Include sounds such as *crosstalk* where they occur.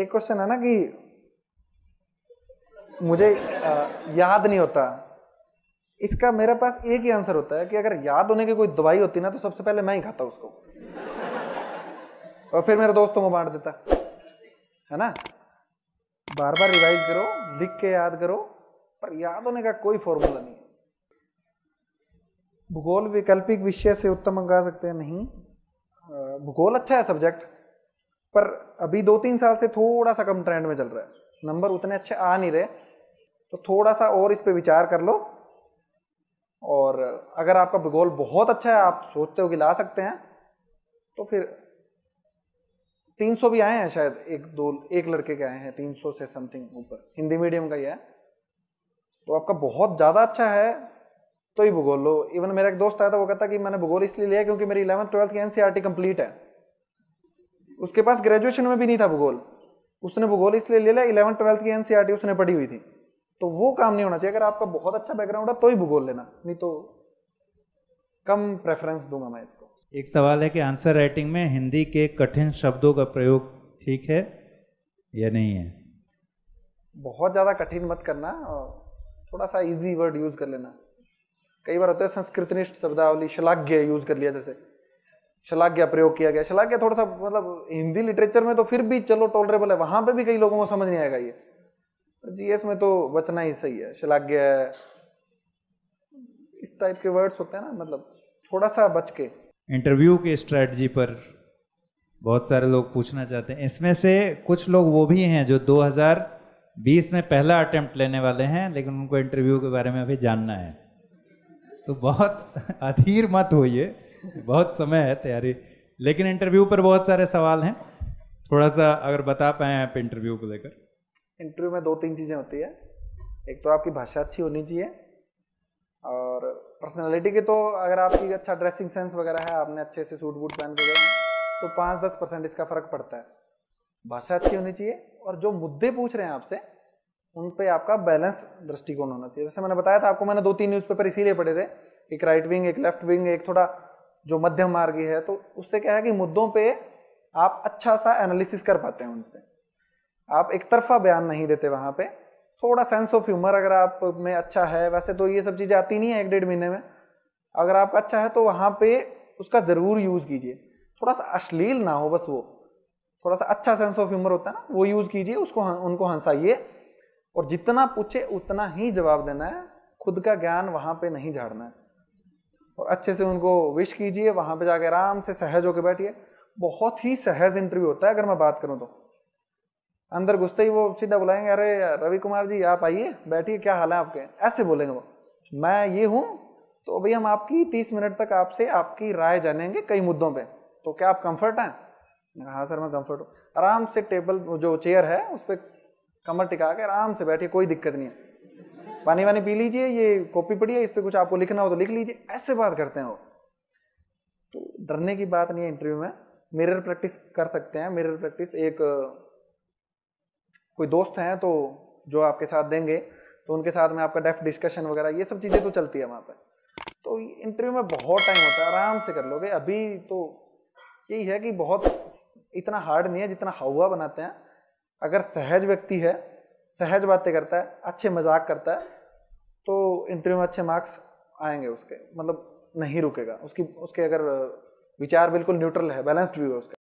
एक क्वेश्चन है ना कि मुझे याद नहीं होता इसका मेरे पास एक ही आंसर होता है कि अगर याद होने की कोई दवाई होती ना तो सबसे पहले मैं ही खाता उसको और फिर मेरे दोस्तों को बांट देता है ना बार बार रिवाइज करो लिख के याद करो पर याद होने का कोई फॉर्मूला नहीं है भूगोल वैकल्पिक विषय से उत्तम मंगा सकते हैं नहीं भूगोल अच्छा है सब्जेक्ट पर अभी दो तीन साल से थोड़ा सा कम ट्रेंड में चल रहा है नंबर उतने अच्छे आ नहीं रहे तो थोड़ा सा और इस पर विचार कर लो और अगर आपका गोल बहुत अच्छा है आप सोचते हो कि ला सकते हैं तो फिर 300 भी आए हैं शायद एक दो एक लड़के के आए हैं 300 से समथिंग ऊपर हिंदी मीडियम का ही है तो आपका बहुत ज़्यादा अच्छा है तो ही भूगोल लो इवन मेरा एक दोस्त आया था वो कहता कि मैंने भूगोल इसलिए लिया क्योंकि मेरी इलेवंथ ट्वेल्थ की N C R T complete है उसके पास ग्रेजुएशन में भी नहीं था भूगोल उसने भूगोल इसलिए ले लिया इलेवन ट्वेल्थ की एनसीआरटी e उसने पढ़ी हुई थी तो वो काम नहीं होना चाहिए अगर आपका बहुत अच्छा बैकग्राउंड है तो ही भूगोल लेना नहीं तो कम प्रेफरेंस दूंगा मैं इसको एक सवाल है कि आंसर राइटिंग में हिंदी के कठिन शब्दों का प्रयोग ठीक है या नहीं है बहुत ज़्यादा कठिन मत करना और थोड़ा सा इजी वर्ड यूज़ कर लेना कई बार होता है संस्कृतनिष्ठ शब्दावली शलाघ्य यूज़ कर लिया जैसे शलाघ्या प्रयोग किया गया शलाघ्या थोड़ा सा मतलब हिंदी लिटरेचर में तो फिर भी चलो टॉलरेबल है वहां पे भी कई लोगों को समझ नहीं आएगा ये एस में तो बचना ही सही है शलाघ्य इस टाइप के वर्ड्स होते हैं ना मतलब थोड़ा सा बच के इंटरव्यू की स्ट्रेटजी पर बहुत सारे लोग पूछना चाहते हैं इसमें से कुछ लोग वो भी हैं जो 2020 में पहला अटेम्प्ट लेने वाले हैं लेकिन उनको इंटरव्यू के बारे में अभी जानना है तो बहुत *laughs* अधीर मत होइए बहुत समय है तैयारी लेकिन इंटरव्यू पर बहुत सारे सवाल हैं थोड़ा सा अगर बता पाए आप इंटरव्यू को लेकर इंटरव्यू में दो तीन चीज़ें होती है एक तो आपकी भाषा अच्छी होनी चाहिए और पर्सनैलिटी के तो अगर आपकी अच्छा ड्रेसिंग सेंस वगैरह है आपने अच्छे से सूट वूट पहन के तो पाँच दस परसेंट इसका फ़र्क पड़ता है भाषा अच्छी होनी चाहिए और जो मुद्दे पूछ रहे हैं आपसे उन पर आपका बैलेंस दृष्टिकोण होना चाहिए जैसे मैंने बताया था आपको मैंने दो तीन न्यूज़पेपर इसीलिए पढ़े थे एक राइट विंग एक लेफ्ट विंग एक थोड़ा जो मध्यम मार्गी है तो उससे क्या है कि मुद्दों पे आप अच्छा सा एनालिसिस कर पाते हैं उन पर आप एक तरफा बयान नहीं देते वहाँ पे थोड़ा सेंस ऑफ ह्यूमर अगर आप में अच्छा है वैसे तो ये सब चीज़ें आती नहीं है एक डेढ़ महीने में अगर आप अच्छा है तो वहाँ पे उसका ज़रूर यूज़ कीजिए थोड़ा सा अश्लील ना हो बस वो थोड़ा सा अच्छा सेंस ऑफ ह्यूमर होता है ना वो यूज़ कीजिए उसको उनको हंसाइए और जितना पूछे उतना ही जवाब देना है खुद का ज्ञान वहाँ पे नहीं झाड़ना है और अच्छे से उनको विश कीजिए वहाँ पे जाके आराम से सहज होकर बैठिए बहुत ही सहज इंटरव्यू होता है अगर मैं बात करूँ तो अंदर घुसते ही वो सीधा बुलाएंगे अरे रवि कुमार जी आप आइए बैठिए क्या हाल है आपके ऐसे बोलेंगे वो मैं ये हूँ तो भाई हम आपकी तीस मिनट तक आपसे आपकी राय जानेंगे कई मुद्दों पर तो क्या आप कंफर्ट हैं हाँ सर मैं कंफर्ट हूँ आराम से टेबल जो चेयर है उस पर कमर टिका के आराम से बैठिए कोई दिक्कत नहीं है पानी वानी पी लीजिए ये कॉपी पड़ी है इस पर कुछ आपको लिखना हो तो लिख लीजिए ऐसे बात करते हैं वो तो डरने की बात नहीं है इंटरव्यू में मिरर प्रैक्टिस कर सकते हैं मिरर प्रैक्टिस एक कोई दोस्त हैं तो जो आपके साथ देंगे तो उनके साथ में आपका डेफ डिस्कशन वगैरह ये सब चीज़ें तो चलती है वहाँ पर तो इंटरव्यू में बहुत टाइम होता है आराम से कर लोगे अभी तो यही है कि बहुत इतना हार्ड नहीं है जितना हवा बनाते हैं अगर सहज व्यक्ति है सहज बातें करता है अच्छे मजाक करता है तो इंटरव्यू में अच्छे मार्क्स आएंगे उसके मतलब नहीं रुकेगा उसकी उसके अगर विचार बिल्कुल न्यूट्रल है बैलेंस्ड व्यू है उसका